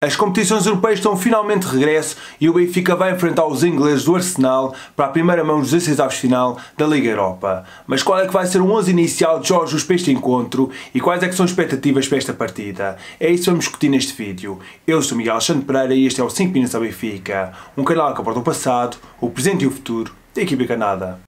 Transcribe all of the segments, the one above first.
As competições europeias estão finalmente de regresso e o Benfica vai enfrentar os ingleses do Arsenal para a primeira mão dos 16 avos final da Liga Europa. Mas qual é que vai ser o 11 inicial de Jorge para este encontro e quais é que são as expectativas para esta partida? É isso que vamos discutir neste vídeo. Eu sou Miguel Alexandre Pereira e este é o 5 Minutos ao Benfica, um canal que aborda o passado, o presente e o futuro da equipa canada.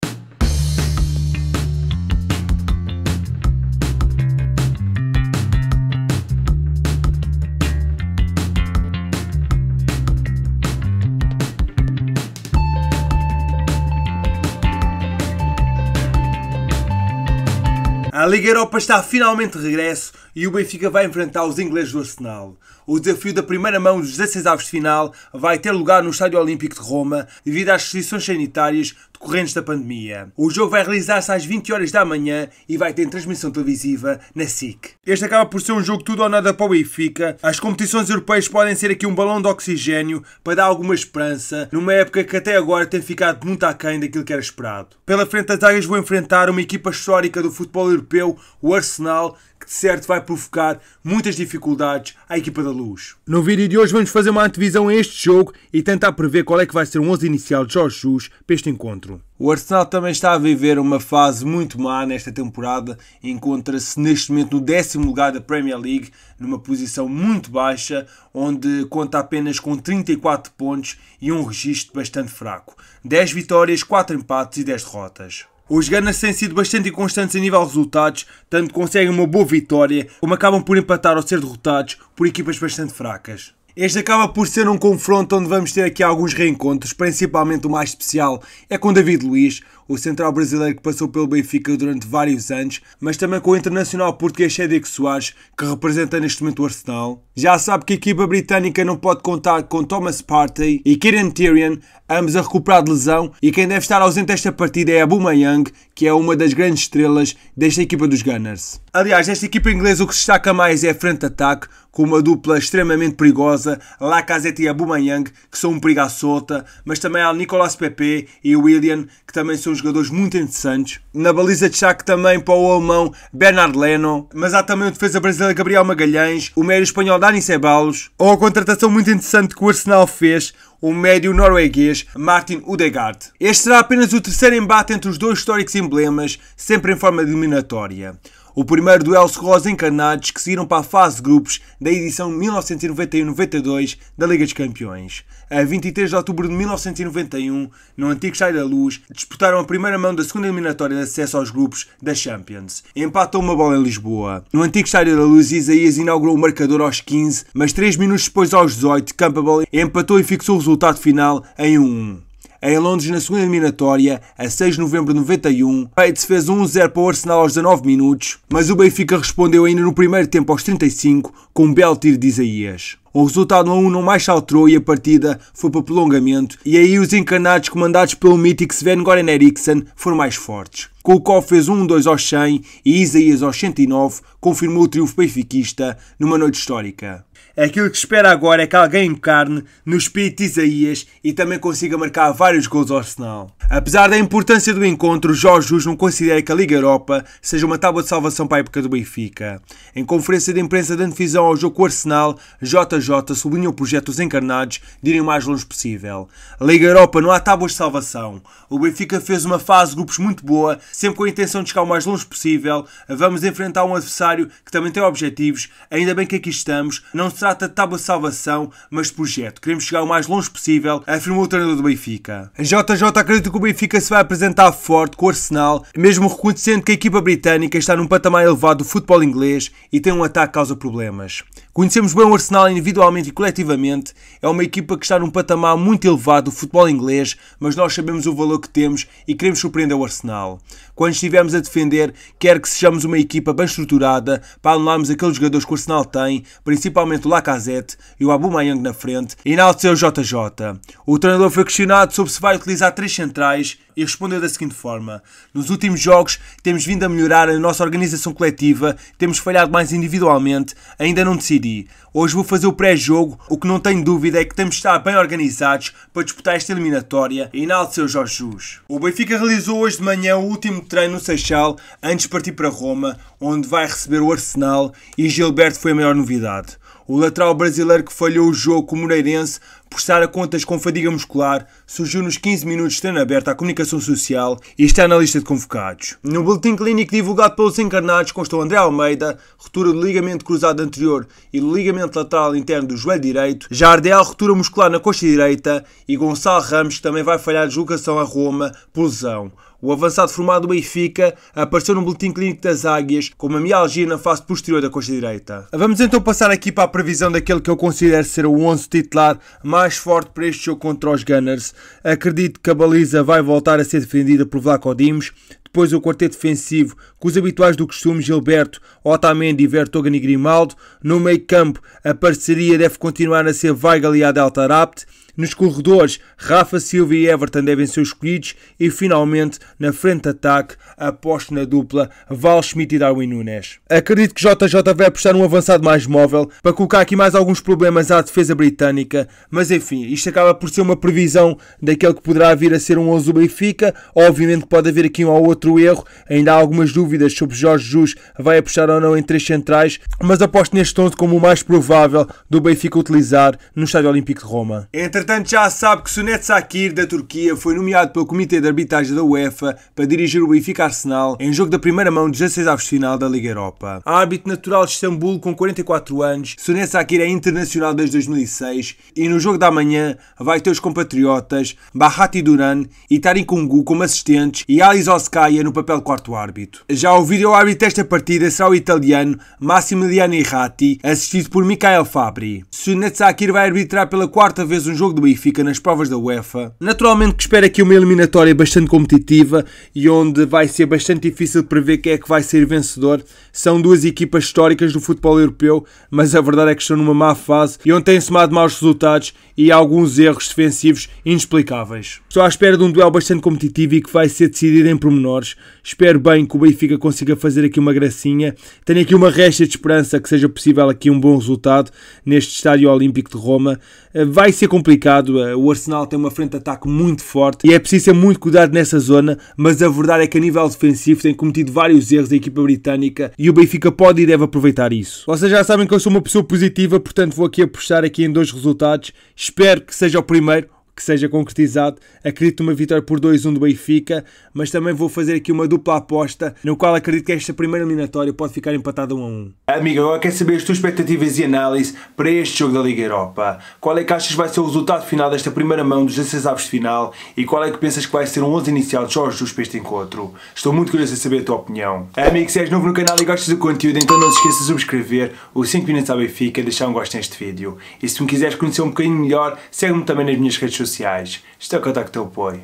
A Liga Europa está finalmente de regresso e o Benfica vai enfrentar os ingleses do Arsenal. O desafio da primeira mão dos 16 aves de final vai ter lugar no Estádio Olímpico de Roma devido às restrições sanitárias decorrentes da pandemia. O jogo vai realizar-se às 20 horas da manhã e vai ter transmissão televisiva na SIC. Este acaba por ser um jogo tudo ou nada para o Benfica. As competições europeias podem ser aqui um balão de oxigênio para dar alguma esperança numa época que até agora tem ficado muito aquém daquilo que era esperado. Pela frente das águias vou enfrentar uma equipa histórica do futebol europeu, o Arsenal, que certo vai provocar muitas dificuldades à equipa da Luz. No vídeo de hoje vamos fazer uma antevisão a este jogo e tentar prever qual é que vai ser o 11 inicial de Jorge Jus para este encontro. O Arsenal também está a viver uma fase muito má nesta temporada. Encontra-se neste momento no décimo lugar da Premier League, numa posição muito baixa, onde conta apenas com 34 pontos e um registro bastante fraco. 10 vitórias, 4 empates e 10 derrotas. Os Gunners têm sido bastante inconstantes em nível de resultados, tanto conseguem uma boa vitória, como acabam por empatar ou ser derrotados por equipas bastante fracas. Este acaba por ser um confronto onde vamos ter aqui alguns reencontros, principalmente o mais especial é com David Luiz, o central brasileiro que passou pelo Benfica durante vários anos, mas também com o internacional português Cédric Soares, que representa neste momento o Arsenal. Já sabe que a equipa britânica não pode contar com Thomas Partey e Kieran Tyrion, ambos a recuperar de lesão, e quem deve estar ausente esta partida é Aubameyang, que é uma das grandes estrelas desta equipa dos Gunners. Aliás, nesta equipa inglesa o que se destaca mais é a frente de ataque, com uma dupla extremamente perigosa, Lacazette e Aubameyang, que são um perigo à solta, mas também há Nicolas Pepe e William, que também são jogadores muito interessantes. Na baliza de saque também para o alemão Bernard Leno, mas há também o defesa brasileiro Gabriel Magalhães, o médio espanhol Dani Ceballos, ou a contratação muito interessante que o Arsenal fez, o médio norueguês Martin Udegaard. Este será apenas o terceiro embate entre os dois históricos emblemas, sempre em forma eliminatória. O primeiro duelo chegou aos encarnados que seguiram para a fase de grupos da edição 1991-92 da Liga dos Campeões. A 23 de outubro de 1991, no antigo Chai da Luz, disputaram a primeira mão da segunda eliminatória de acesso aos grupos da Champions. Empatou uma bola em Lisboa. No antigo Estádio da Luz, Isaías inaugurou o marcador aos 15, mas 3 minutos depois aos 18, Campbell empatou e fixou o resultado final em 1-1. Em Londres, na segunda eliminatória, a 6 de novembro de 91, Bates fez 1-0 para o Arsenal aos 19 minutos, mas o Benfica respondeu ainda no primeiro tempo aos 35 com um belo tiro de Isaías. O resultado 1 a 1 não mais se alterou e a partida foi para prolongamento, e aí os encarnados comandados pelo mítico Sven Goren Eriksson foram mais fortes. Kulkov fez 1-2 aos 100 e Isaías aos 109 confirmou o triunfo benfiquista numa noite histórica. É aquilo que espera agora é que alguém encarne no espírito de Isaías e também consiga marcar vários gols ao Arsenal. Apesar da importância do encontro, Jorge Jus não considera que a Liga Europa seja uma tábua de salvação para a época do Benfica. Em conferência de imprensa dando visão ao jogo com o Arsenal, JJ sublinhou o projeto dos encarnados de irem o mais longe possível. A Liga Europa não há tábuas de salvação. O Benfica fez uma fase de grupos muito boa, sempre com a intenção de chegar o mais longe possível. Vamos enfrentar um adversário que também tem objetivos. Ainda bem que aqui estamos. Não será trata de tábua de salvação, mas de projeto. Queremos chegar o mais longe possível, afirmou o treinador do Benfica. A JJ acredita que o Benfica se vai apresentar forte com o Arsenal, mesmo reconhecendo que a equipa britânica está num patamar elevado do futebol inglês e tem um ataque que causa problemas. Conhecemos bem o Arsenal individualmente e coletivamente, é uma equipa que está num patamar muito elevado do futebol inglês, mas nós sabemos o valor que temos e queremos surpreender o Arsenal. Quando estivermos a defender, quer que sejamos uma equipa bem estruturada para anularmos aqueles jogadores que o Arsenal tem, principalmente o Lacazette e o Aubameyang na frente, enalteceu JJ. O treinador foi questionado sobre se vai utilizar três centrais e respondeu da seguinte forma: Nos últimos jogos temos vindo a melhorar a nossa organização coletiva, temos falhado mais individualmente, ainda não decidi. Hoje vou fazer o pré-jogo, o que não tenho dúvida é que temos de estar bem organizados para disputar esta eliminatória e enalteceu Jorge Jus. O Benfica realizou hoje de manhã o último treino no Seixal antes de partir para Roma, onde vai receber o Arsenal e Gilberto foi a maior novidade. O lateral brasileiro que falhou o jogo com o Moreirense por estar a contas com fadiga muscular surgiu nos 15 minutos de treino aberto à comunicação social e está é na lista de convocados. No boletim clínico divulgado pelos encarnados constou André Almeida, ruptura do ligamento cruzado anterior e do ligamento lateral interno do joelho direito, Jardel, ruptura muscular na coxa direita e Gonçalo Ramos, que também vai falhar a deslocação a Roma por lesão. O avançado formado do Benfica apareceu no boletim clínico das Águias com uma mialgia na face posterior da costa direita. Vamos então passar aqui para a previsão daquele que eu considero ser o 11 titular mais forte para este jogo contra os Gunners. Acredito que a baliza vai voltar a ser defendida por Vlaco Dimos, depois o quarteto defensivo, com os habituais do costume Gilberto, Otamendi, Vertogen e Grimaldo. No meio campo, a parceria deve continuar a ser Weigl e Adel Tarapt. Nos corredores, Rafa Silva e Everton devem ser escolhidos e finalmente na frente de ataque aposto na dupla Val Schmidt e Darwin Nunes. Acredito que JJ vai apostar um avançado mais móvel para colocar aqui mais alguns problemas à defesa britânica, mas enfim, isto acaba por ser uma previsão daquele que poderá vir a ser um 11 do Benfica. Obviamente pode haver aqui um ou outro erro, ainda há algumas dúvidas sobre Jorge Jus vai apostar ou não em três centrais, mas aposto neste 11 como o mais provável do Benfica utilizar no Estádio Olímpico de Roma. Entretanto, já sabe que Sunet Sakir, da Turquia, foi nomeado pelo Comitê de Arbitragem da UEFA para dirigir o Benfica Arsenal em jogo da primeira mão dos 16 avos de final da Liga Europa. Árbitro natural de Istambul, com 44 anos, Sunet Sakir é internacional desde 2006 e no jogo da manhã vai ter os compatriotas Bahati Duran e Tarim Kungu como assistentes e Alice Oskaya no papel quarto árbitro. Já o vídeo árbitro desta partida será o italiano Massimiliano Irrati, assistido por Michael Fabri. Sunet Sakir vai arbitrar pela quarta vez um jogo jogo do Benfica nas provas da UEFA. Naturalmente que espera aqui uma eliminatória bastante competitiva e onde vai ser bastante difícil prever quem é que vai ser vencedor. São duas equipas históricas do futebol europeu, mas a verdade é que estão numa má fase e onde têm somado maus resultados e alguns erros defensivos inexplicáveis. Estou à espera de um duelo bastante competitivo e que vai ser decidido em pormenores. Espero bem que o Benfica consiga fazer aqui uma gracinha. Tenho aqui uma resta de esperança que seja possível aqui um bom resultado neste Estádio Olímpico de Roma. Eh, vai ser complicado complicado. Eh, o Arsenal tem uma frente de ataque muito forte e é preciso ter muito cuidado nessa zona. Mas a verdade é que, a nível defensivo, tem cometido vários erros da equipa britânica e o Benfica pode e deve aproveitar isso. Vocês já sabem que eu sou uma pessoa positiva, portanto, vou aqui apostar aqui em dois resultados. Espero que seja o primeiro que seja concretizado. Acredito numa vitória por 2-1 do Benfica, mas também vou fazer aqui uma dupla aposta, no qual acredito que esta primeira eliminatória pode ficar empatada 1 1. Amigo, agora quero saber as tuas expectativas e análise para este jogo da Liga Europa. Qual é que achas que vai ser o resultado final desta primeira mão dos 16 aves de final e qual é que pensas que vai ser um 11 inicial de Jorge Jesus para este encontro? Estou muito curioso em saber a tua opinião. Amigo, se és novo no canal e gostas do conteúdo, então não se esqueça de subscrever o 5 Minutos à Benfica e deixar um gosto neste vídeo. E se me quiseres conhecer um bocadinho melhor, segue-me também nas minhas redes sociais sociais. Estou a é contar com o teu apoio.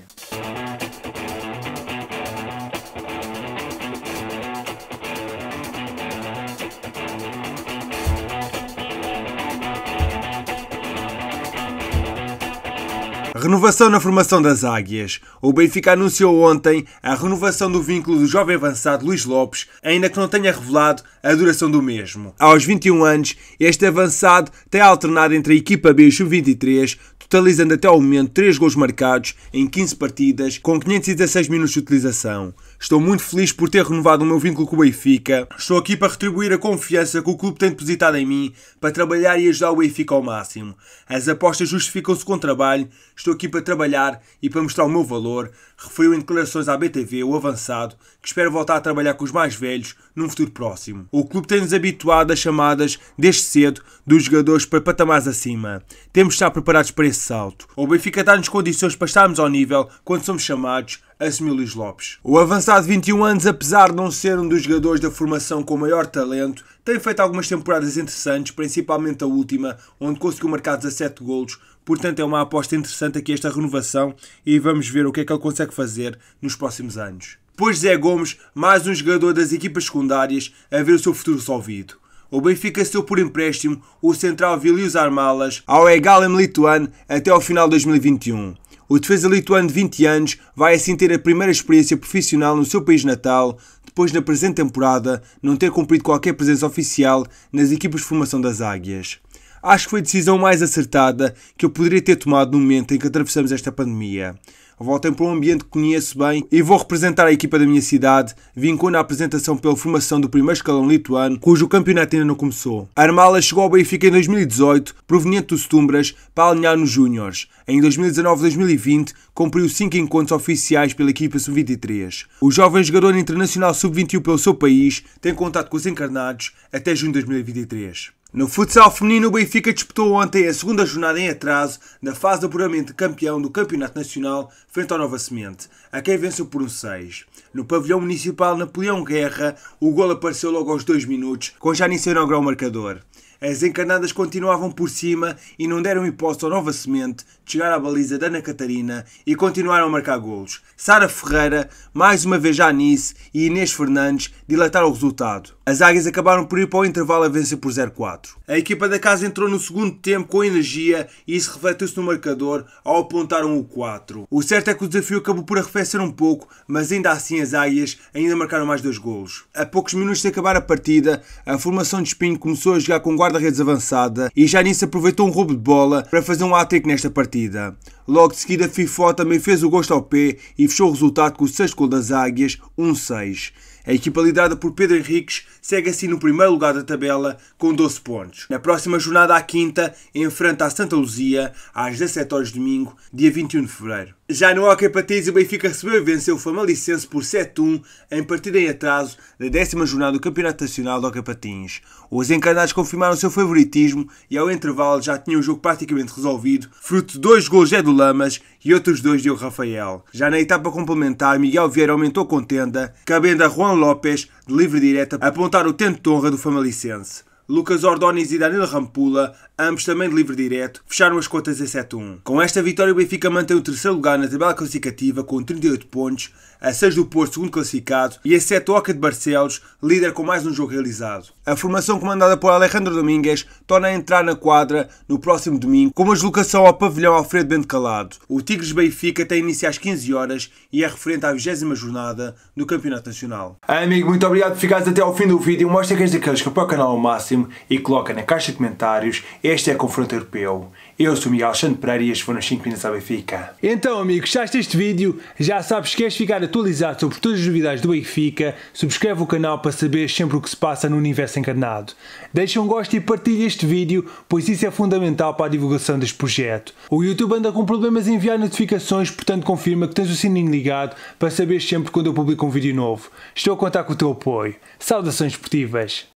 Renovação na formação das Águias. O Benfica anunciou ontem a renovação do vínculo do jovem avançado Luís Lopes, ainda que não tenha revelado a duração do mesmo. Aos 21 anos, este avançado tem alternado entre a equipa B e o 23 totalizando até ao momento 3 gols marcados em 15 partidas, com 516 minutos de utilização. Estou muito feliz por ter renovado o meu vínculo com o Benfica. Estou aqui para retribuir a confiança que o clube tem depositado em mim para trabalhar e ajudar o Benfica ao máximo. As apostas justificam-se com trabalho. Estou aqui para trabalhar e para mostrar o meu valor. Referiu em declarações à BTV o avançado que espero voltar a trabalhar com os mais velhos num futuro próximo. O clube tem-nos habituado às chamadas desde cedo dos jogadores para patamares acima. Temos de estar preparados para esse salto. O Benfica dá-nos condições para estarmos ao nível quando somos chamados Asmilis Lopes. O avançado de 21 anos, apesar de não ser um dos jogadores da formação com maior talento, tem feito algumas temporadas interessantes, principalmente a última, onde conseguiu marcar 17 golos. Portanto, é uma aposta interessante aqui esta renovação e vamos ver o que é que ele consegue fazer nos próximos anos. Pois Zé Gomes, mais um jogador das equipas secundárias, a ver o seu futuro resolvido. O Benfica cedeu por empréstimo o central Vilius Armalas ao Egalem Lituano até ao final de 2021. O defesa lituano de 20 anos vai assim ter a primeira experiência profissional no seu país natal, depois na presente temporada não ter cumprido qualquer presença oficial nas equipas de formação das Águias. Acho que foi a decisão mais acertada que eu poderia ter tomado no momento em que atravessamos esta pandemia voltem para um ambiente que conheço bem e vou representar a equipa da minha cidade, vincando a apresentação pela formação do primeiro escalão lituano, cujo campeonato ainda não começou. Armala chegou ao Benfica em 2018, proveniente do Stumbras, para alinhar nos Júniores. Em 2019-2020, cumpriu 5 encontros oficiais pela equipa sub-23. O jovem jogador internacional sub-21 pelo seu país tem contato com os encarnados até junho de 2023. No futsal feminino, o Benfica disputou ontem a segunda jornada em atraso na fase de apuramento de campeão do Campeonato Nacional frente ao Nova Semente, a quem venceu por um 6. No pavilhão municipal Napoleão Guerra, o gol apareceu logo aos 2 minutos, com Janice Nogra ao marcador. As encarnadas continuavam por cima e não deram hipótese ao Nova Semente de chegar à baliza da Ana Catarina e continuaram a marcar golos. Sara Ferreira, mais uma vez já nice, e Inês Fernandes dilataram o resultado. As águias acabaram por ir para o intervalo a vencer por 0-4. A equipa da casa entrou no segundo tempo com energia e isso refletiu-se no marcador ao apontar um 4. O certo é que o desafio acabou por arrefecer um pouco, mas ainda assim as águias ainda marcaram mais dois golos. A poucos minutos de acabar a partida, a formação de espinho começou a jogar com guarda-redes avançada e já nisso aproveitou um roubo de bola para fazer um hat-trick nesta partida. Logo de seguida, Fifó também fez o gosto ao pé e fechou o resultado com o 6 gol das Águias, 1-6. A equipa liderada por Pedro Henriques segue assim no primeiro lugar da tabela com 12 pontos. Na próxima jornada à quinta, enfrenta a Santa Luzia às 17 horas de domingo, dia 21 de fevereiro. Já no Hockey Patins, o Benfica recebeu e venceu o Famalicense por 7-1 em partida em atraso da décima jornada do Campeonato Nacional de Hockey Patins. Os encarnados confirmaram o seu favoritismo e ao intervalo já tinham o jogo praticamente resolvido, fruto de dois gols de Lamas e outros dois de o Rafael. Já na etapa complementar, Miguel Vieira aumentou a contenda, cabendo a Juan Lopes, de livre direta, apontar o tento de honra do Famalicense. Lucas Ordonis e Danilo Rampula ambos também de livre direto, fecharam as contas em 7-1. Com esta vitória, o Benfica mantém o terceiro lugar na tabela classificativa com 38 pontos, a 6 do Porto, segundo classificado, e a 7 Oca de Barcelos, líder com mais um jogo realizado. A formação comandada por Alejandro Domingues torna a entrar na quadra no próximo domingo com uma deslocação ao pavilhão Alfredo Bento Calado. O Tigres Benfica tem início às 15 horas e é referente à 20 jornada do Campeonato Nacional. Amigo, muito obrigado por ficares até ao fim do vídeo. Mostra que és daqueles que apoiam o canal ao máximo e coloca na caixa de comentários este é Confronto Europeu. Eu sou Miguel Alexandre Pereira e estes foram as 5 minutos ao Benfica. Então, amigos, gostaste deste vídeo? Já sabes que queres ficar atualizado sobre todas as novidades do Benfica? Subscreve o canal para saber sempre o que se passa no universo encarnado. Deixa um gosto e partilha este vídeo, pois isso é fundamental para a divulgação deste projeto. O YouTube anda com problemas em enviar notificações, portanto confirma que tens o sininho ligado para saber sempre quando eu publico um vídeo novo. Estou a contar com o teu apoio. Saudações esportivas!